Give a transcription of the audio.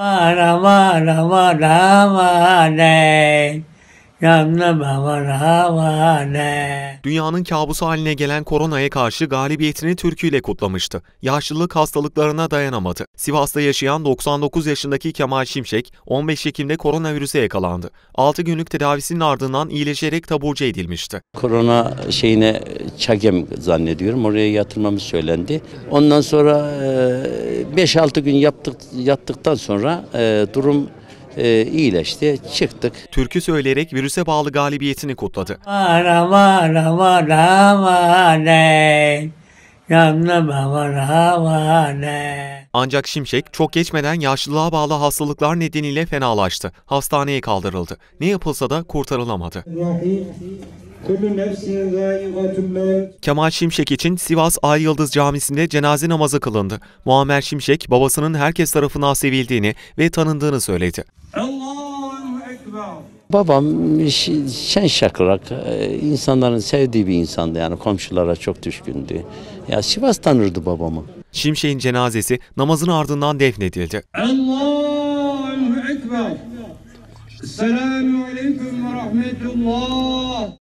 Rama Rama Rama Rama Jai Dünyanın kabusu haline gelen koronaya karşı galibiyetini türküyle kutlamıştı. Yaşlılık hastalıklarına dayanamadı. Sivas'ta yaşayan 99 yaşındaki Kemal Şimşek 15 Ekim'de koronavirüse yakalandı. 6 günlük tedavisinin ardından iyileşerek taburcu edilmişti. Korona şeyine çakem zannediyorum. Oraya yatırmamız söylendi. Ondan sonra 5-6 e, gün yaptık, yattıktan sonra e, durum e, iyileşti, çıktık. Türkü söyleyerek virüse bağlı galibiyetini kutladı. Ancak Şimşek çok geçmeden yaşlılığa bağlı hastalıklar nedeniyle fenalaştı. Hastaneye kaldırıldı. Ne yapılsa da kurtarılamadı. Kemal Şimşek için Sivas Ay Yıldız Camisi'nde cenaze namazı kılındı. Muammer Şimşek babasının herkes tarafından sevildiğini ve tanındığını söyledi. Babam şen şakrak e, insanların sevdiği bir insandı yani komşulara çok düşkündü. Ya Sivas tanırdı babamı. Şimşek'in cenazesi namazın ardından defnedildi. Allahu Ekber. Selamun Aleyküm ve Rahmetullah.